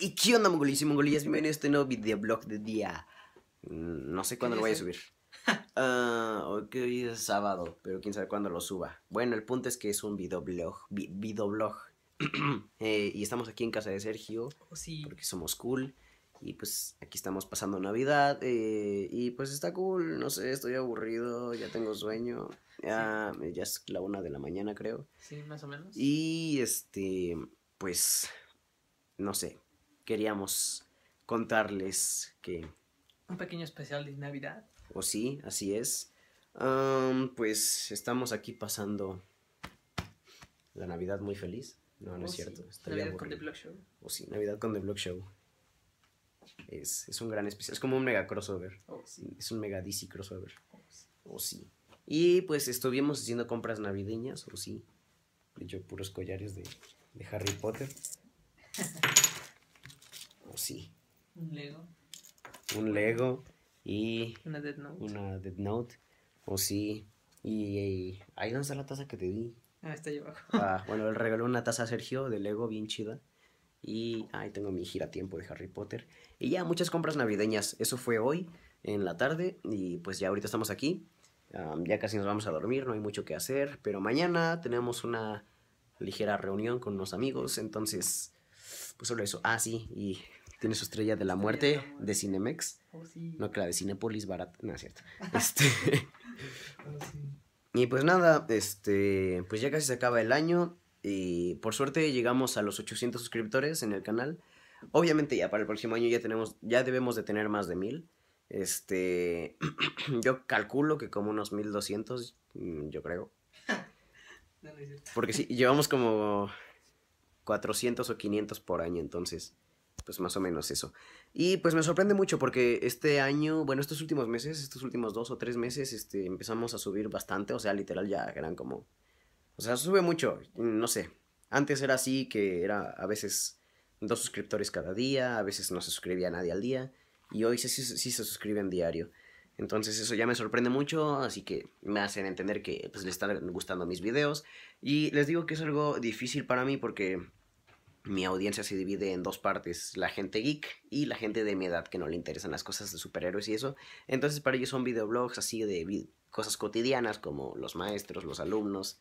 ¿Y ¿qué onda, mongolísimo y mongolías? Bienvenidos a este nuevo videoblog de día. Mm, no sé cuándo lo voy a subir. Ah, hoy es sábado, pero quién sabe cuándo lo suba. Bueno, el punto es que es un videoblog. videoblog. Eh, y estamos aquí en casa de Sergio. Oh, sí. Porque somos cool. Y pues aquí estamos pasando Navidad. Eh, y pues está cool. No sé, estoy aburrido. Ya tengo sueño. Ya, ya es la una de la mañana, creo. Sí, más o menos. Y este, pues, no sé queríamos contarles que... Un pequeño especial de Navidad. O oh, sí, así es. pues estamos aquí pasando la Navidad muy feliz. No, no es oh, cierto. Navidad con The Block Show. O oh, sí, Navidad con The Block Show. Es, un gran especial. Es como un mega crossover. Sí. Es un mega DC crossover. O sí. Y pues estuvimos haciendo compras navideñas, o sí. hecho puros collares de, de Harry Potter. Pues sí. Un Lego. Un Lego y. Una Dead Note. Una Dead Note. o sí. Y, eh, ahí dónde está la taza que te di. Ah, está ahí abajo. Ah, bueno, él regaló una taza a Sergio de Lego bien chida. Y ahí tengo mi gira tiempo de Harry Potter. Y ya, muchas compras navideñas. Eso fue hoy en la tarde. Y pues ya ahorita estamos aquí. ya casi nos vamos a dormir, no hay mucho que hacer. Pero mañana tenemos una ligera reunión con unos amigos. Entonces, pues solo eso. Ah, sí. Y tiene su estrella de la muerte de Cinemex. Oh, no, que la de Cinepolis barata. No, es cierto. Este, ah, y pues nada, este. Pues ya casi se acaba el año. Y por suerte llegamos a los 800 suscriptores en el canal. Obviamente ya para el próximo año ya tenemos, ya debemos de tener más de 1000. Este, yo calculo que como unos 1200, mm, yo creo. Porque sí, llevamos como 400 o 500 por año, entonces pues más o menos eso. Y pues me sorprende mucho porque este año, bueno, estos últimos meses, estos últimos dos o tres meses, este, empezamos a subir bastante, o sea, literal ya eran como... O sea, sube mucho, no sé. Antes era así que era a veces dos suscriptores cada día, a veces no se suscribía nadie al día, y hoy sí, se suscriben diario. Entonces eso ya me sorprende mucho, así que me hacen entender que pues, les están gustando mis videos. Y les digo que es algo difícil para mí porque mi audiencia se divide en dos partes, la gente geek y la gente de mi edad que no le interesan las cosas de superhéroes y eso. Entonces para ellos son videoblogs así de cosas cotidianas como los maestros, los alumnos,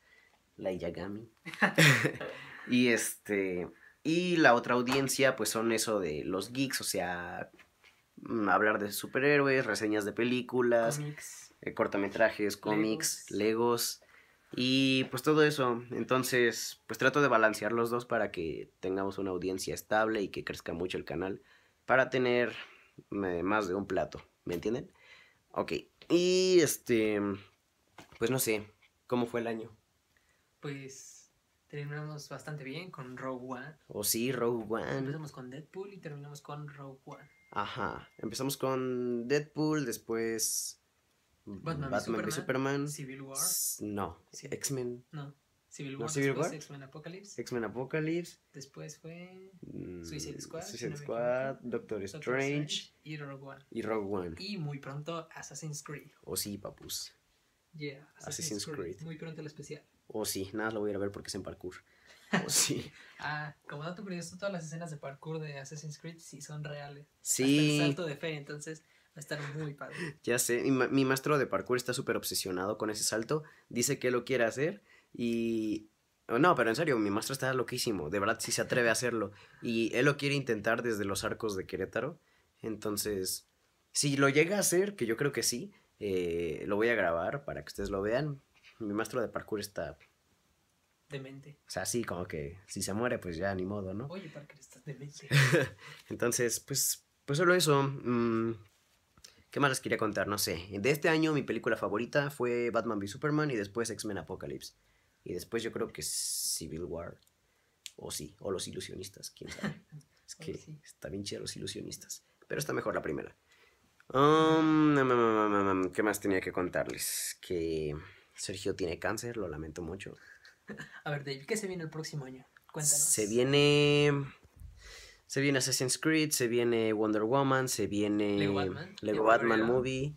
la Iyagami. y este y la otra audiencia pues son eso de los geeks, o sea, mm, hablar de superhéroes, reseñas de películas, eh, cortometrajes, cómics, Legos y pues todo eso, entonces pues trato de balancear los dos para que tengamos una audiencia estable y que crezca mucho el canal para tener eh, más de un plato, ¿me entienden? Ok, y este, pues no sé, ¿cómo fue el año? Pues terminamos bastante bien con Rogue One. o oh, sí, Rogue One. Empezamos con Deadpool y terminamos con Rogue One. Ajá, empezamos con Deadpool, después Batman, Superman, y Superman. Civil War. No, X-Men. No. Civil War, X-Men Apocalypse. X-Men Apocalypse. Después fue mm, Suicide Squad. Suicide Squad, Doctor, Strange, Y Rogue One. Y Rogue One. Y muy pronto Assassin's Creed. O oh, sí, papus. Yeah, Assassin's, Creed. Muy pronto el especial. O oh, sí, nada, lo voy a ir a ver porque es en parkour. O oh, sí. ah, como dato curioso, todas las escenas de parkour de Assassin's Creed sí son reales. Sí. Hasta el salto de fe, entonces Va a estar muy padre. Ya sé, mi, maestro de parkour está súper obsesionado con ese salto. Dice que lo quiere hacer y... Oh, no, pero en serio, mi maestro está loquísimo. De verdad, si se atreve a hacerlo. Y él lo quiere intentar desde los arcos de Querétaro. Entonces, si lo llega a hacer, que yo creo que sí, eh, lo voy a grabar para que ustedes lo vean. Mi maestro de parkour está... Demente. O sea, sí, como que si se muere, pues ya ni modo, ¿no? Oye, parkour, estás demente. Entonces, pues, pues solo eso. Mm, ¿Qué más les quería contar? No sé. De este año mi película favorita fue Batman v Superman y después X-Men Apocalypse. Y después yo creo que Civil War. O sí, o Los Ilusionistas, quién sabe. es que está bien chido Los Ilusionistas. Pero está mejor la primera. Um, ¿Qué más tenía que contarles? Que Sergio tiene cáncer, lo lamento mucho. A ver, Dave, ¿qué se viene el próximo año? Cuéntanos. Se viene se viene Assassin's Creed, se viene Wonder Woman, se viene Lego Batman, Movie.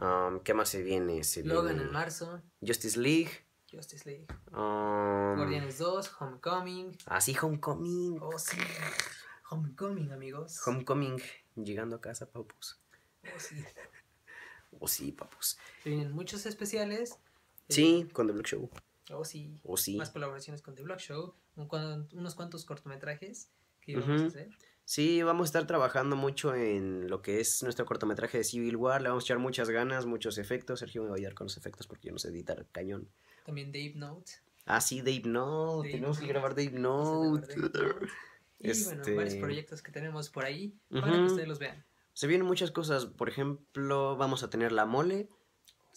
Um, ¿Qué más se viene? Se Logan en marzo. Justice League. Justice League. Um, Guardianes 2, Homecoming. Ah, Homecoming. Oh, sí. Homecoming, amigos. Homecoming, llegando a casa, papus. Oh, sí. oh, sí, papus. Se vienen muchos especiales. Sí, eh, con The Block Show. Oh, oh, sí. Más colaboraciones con The Block Show. unos cuantos cortometrajes. Sí, vamos a estar trabajando mucho en lo que es nuestro cortometraje de Civil War. Le vamos a echar muchas ganas, muchos efectos. Sergio me va a ayudar con los efectos porque yo no sé editar cañón. También Dave Note. Ah, sí, Dave Note. tenemos que grabar Dave Note. Y este... bueno, varios este proyectos que tenemos por ahí para que ustedes los vean. Se vienen muchas cosas. Por ejemplo, vamos a tener la mole.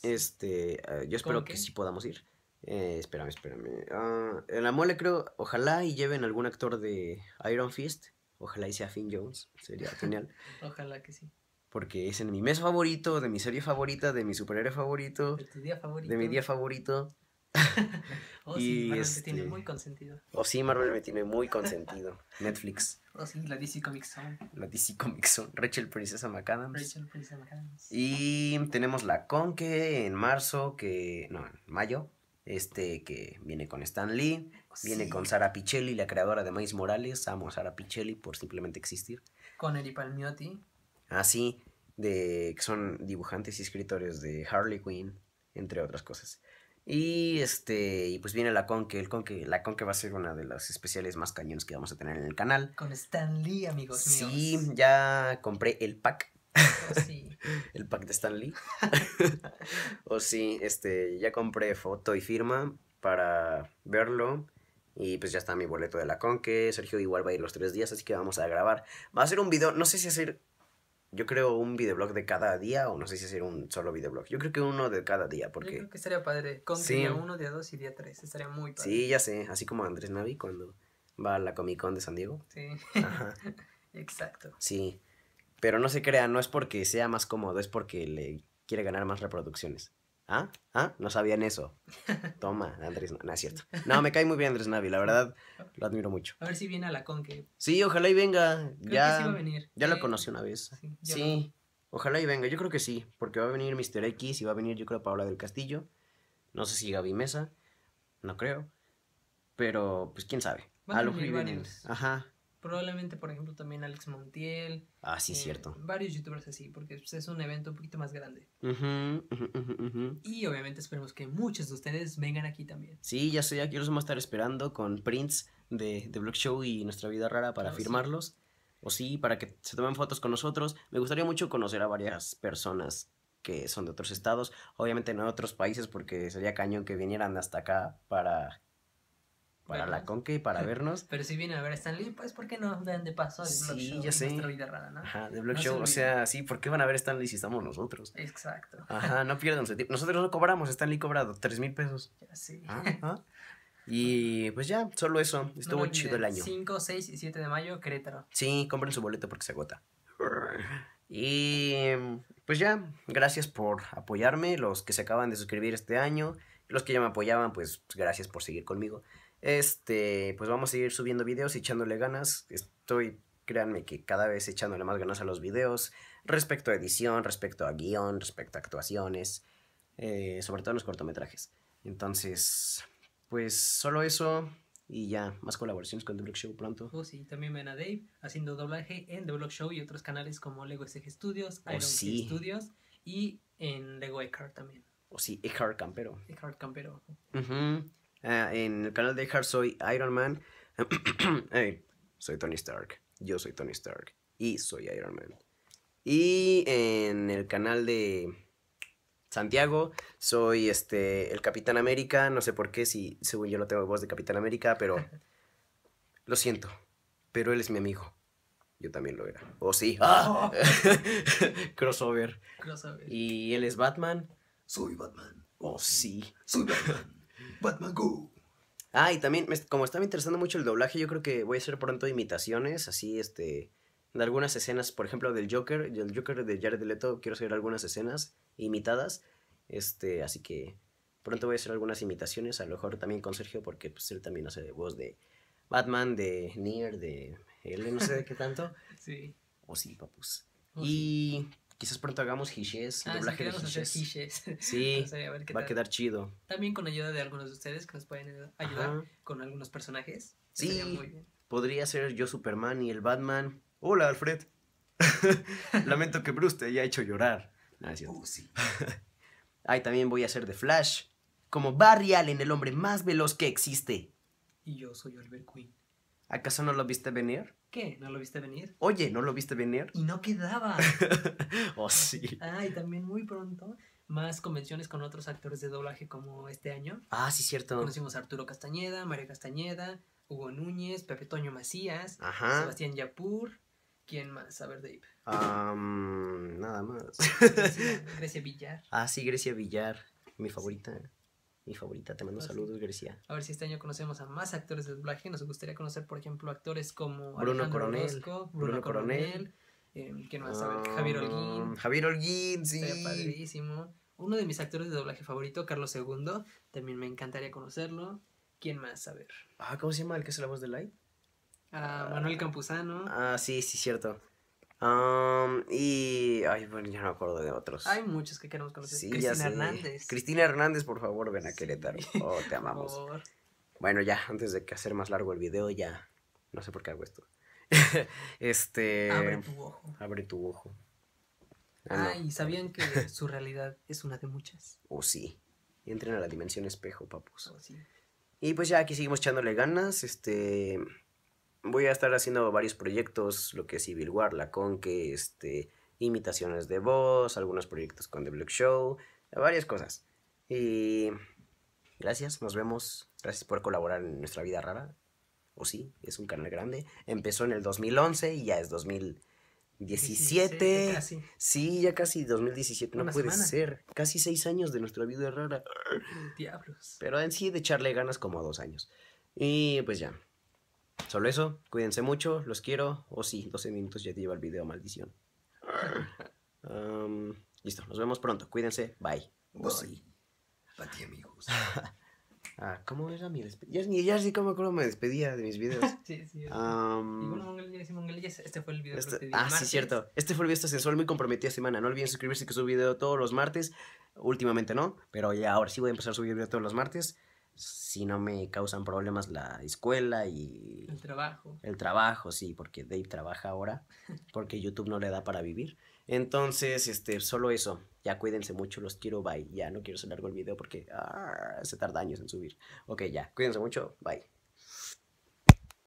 Este, eh, yo espero que sí podamos ir. Eh, espérame, espérame. Ah, en la mole creo, ojalá y lleven algún actor de Iron Fist. Ojalá y sea Finn Jones. Sería genial. ojalá que sí. Porque es en mi mes favorito, de mi serie favorita, de mi superhéroe favorito. De tu día favorito. De mi día favorito. Oh, este o oh, sí, Marvel me tiene muy consentido. O sí, Marvel me tiene muy consentido. Netflix. O oh, sí, la DC Comics La DC Comics Rachel Princesa McAdams. Rachel Princesa McAdams. Y tenemos la Conque en marzo, que. No, en mayo este que viene con Stan Lee, viene con Sara Pichelli, la creadora de Maíz Morales, amo a Sara Pichelli por simplemente existir. Con Eri Palmiotti. Ah, sí, de, que son dibujantes y escritores de Harley Quinn, entre otras cosas. Y este, y pues viene la Conque, el la Conque va a ser una de las especiales más cañones que vamos a tener en el canal. Con Stan Lee, amigos míos. Sí, ya compré el pack el pack de Stanley. o sí, este, ya compré foto y firma para verlo. Y pues ya está mi boleto de la Conque. Sergio igual va a ir los tres días, así que vamos a grabar. Va a ser un video, no sé si hacer, yo creo un videoblog de cada día o no sé si hacer un solo videoblog. Yo creo que uno de cada día, porque... creo que estaría padre. Con día uno, día dos y día tres. Estaría muy padre. Sí, ya sé. Así como Andrés Navi cuando va a la Comic Con de San Diego. Sí. Exacto. Sí. Pero no se crea, no es porque sea más cómodo, es porque le quiere ganar más reproducciones. ¿Ah? ¿Ah? No sabían eso. Toma, Andrés, no, no es cierto. No, me cae muy bien Andrés Navi, la verdad, lo admiro mucho. A ver si viene a la conque. Sí, ojalá y venga. ya, Ya lo conocí una vez. Sí, ojalá y venga, yo creo que sí, porque va a venir Mr. X y va a venir, yo creo, Paola del Castillo. No sé si Gaby Mesa, no creo. Pero, pues quién sabe. a lo mejor Ajá probablemente, por ejemplo, también Alex Montiel. Ah, sí, eh, cierto. Varios youtubers así, porque pues, es un evento un poquito más grande. Y obviamente esperemos que muchos de ustedes vengan aquí también. Sí, ya sé, aquí los vamos a estar esperando con Prince de, de Block Show y Nuestra Vida Rara para oh, firmarlos. O sí, para que se tomen fotos con nosotros. Me gustaría mucho conocer a varias personas que son de otros estados, obviamente no de otros países, porque sería cañón que vinieran hasta acá para para la pues, conque y para vernos. Pero si vienen a ver a Stan pues ¿por qué no dan de paso el Block sí, Ya sé. vida rara, ¿no? Ajá, de Block Show, o sea, sí, ¿por qué van a ver a Stan si estamos nosotros? Exacto. Ajá, no pierdan su Nosotros no cobramos, Stanley cobrado tres mil pesos. Ya sí. Ah, y pues ya, solo eso, estuvo chido el año. 5, 6 y 7 de mayo, Querétaro. Sí, compren su boleto porque se agota. Y pues ya, gracias por apoyarme, los que se acaban de suscribir este año, los que ya me apoyaban, pues gracias por seguir conmigo. Este, pues vamos a seguir subiendo videos echándole ganas. Estoy, créanme que cada vez echándole más ganas a los videos respecto a edición, respecto a guión, respecto a actuaciones, eh, sobre todo los cortometrajes. Entonces, pues solo eso y ya, más colaboraciones con The Block Show pronto. Oh, sí, también ven a Dave haciendo doblaje en The Block Show y otros canales como Lego SG Studios, oh, Iron oh, Studios y en Lego Eckhart también. O oh, sí, Eckhart Campero. Eckhart Campero. Uh Ah, en el canal de Hard Soy Iron Man. soy Tony Stark. Yo soy Tony Stark. Y soy Iron Man. Y en el canal de Santiago soy este el Capitán América. No sé por qué, si según yo no tengo voz de Capitán América, pero lo siento. Pero él es mi amigo. Yo también lo era. O sí. Ah. Crossover. Crossover. Y él es Batman. Soy Batman. Oh, sí. Soy Batman. Batman Go. Ah, y también, como estaba interesando mucho el doblaje, yo creo que voy a hacer pronto imitaciones, así, este, de algunas escenas, por ejemplo, del Joker, del Joker de Jared Leto, quiero hacer algunas escenas imitadas, este, así que pronto voy a hacer algunas imitaciones, a lo mejor también con Sergio, porque pues él también hace voz de Batman, de Nier, de él, no sé de qué tanto. sí. O oh, sí, papus. Oh, y... Quizás pronto hagamos hiches, ah, doblaje de hiches. Sí, va a quedar chido. También con ayuda de algunos de ustedes que nos pueden ayudar con algunos personajes. Sí, podría ser yo Superman y el Batman. Hola, Alfred. Lamento que Bruce te haya hecho llorar. Oh, Ay, también voy a ser de Flash. Como Barry Allen, el hombre más veloz que existe. Y yo soy Oliver Queen. ¿Acaso no lo viste venir? ¿No lo viste venir? Oye, ¿no lo viste venir? Y no quedaba. oh, sí. Ah, y también muy pronto más convenciones con otros actores de doblaje como este año. Ah, sí, cierto. Conocimos a Arturo Castañeda, María Castañeda, Hugo Núñez, Pepe Toño Macías, Sebastián Yapur. ¿Quién más? A ver, Dave. nada más. Grecia, Villar. Ah, sí, Grecia Villar, mi favorita mi favorita. Te mando ah, saludos, García. A ver si este año conocemos a más actores de doblaje. Nos gustaría conocer, por ejemplo, actores como Bruno Coronel. Bruno, Coronel. Em, ¿Quién más? Ah, Javier Holguín. Javier Holguín, sí. padrísimo. Uno de mis actores de doblaje favorito, Carlos II. También me encantaría conocerlo. ¿Quién más? A ver. Ah, ¿cómo se llama el que es la voz de Light? Ah, Manuel Campuzano. Ah, sí, sí, cierto y. Ay, bueno, ya no me acuerdo de otros. Hay muchos que queremos conocer. Cristina Hernández. Cristina Hernández, por favor, ven a Querétaro. Oh, te amamos. Por Bueno, ya, antes de que hacer más largo el video, ya. No sé por qué hago esto. este. Abre tu ojo. Abre tu ojo. Ah, ay, ¿sabían que su realidad es una de muchas? Oh, sí. Entren a la dimensión espejo, papus. Oh, sí. Y pues ya aquí seguimos echándole ganas. Este voy a estar haciendo varios proyectos, lo que es Civil War, la Conque, este, imitaciones de voz, algunos proyectos con The Black Show, varias cosas. Y gracias, nos vemos. Gracias por colaborar en nuestra vida rara. O sí, es un canal grande. Empezó en el 2011 y ya es 2017. Sí, ya casi 2017. no puede ser. Casi seis años de nuestra vida rara. Diablos. Pero en sí de echarle ganas como a dos años. Y pues ya. Solo eso, cuídense mucho, los quiero. O oh, sí, 12 minutos ya te lleva el video, maldición. listo, nos vemos pronto, cuídense, bye. Oh, bye. Para ti, amigos. Ah, ¿cómo era mi despedida? Ya, ya sí, cómo me despedía de mis videos. sí, sí. y bueno, este fue el video este, Ah, sí, cierto. Este fue el video este sensor, muy comprometida semana. No olviden suscribirse que subo video todos los martes. Últimamente no, pero ya ahora sí voy a empezar a subir video todos los martes si no me causan problemas la escuela y... El trabajo. El trabajo, sí, porque Dave trabaja ahora, porque YouTube no le da para vivir. Entonces, este, solo eso. Ya cuídense mucho, los quiero, bye. Ya no quiero hacer largo el video porque ah, se tarda años en subir. Ok, ya, cuídense mucho, bye.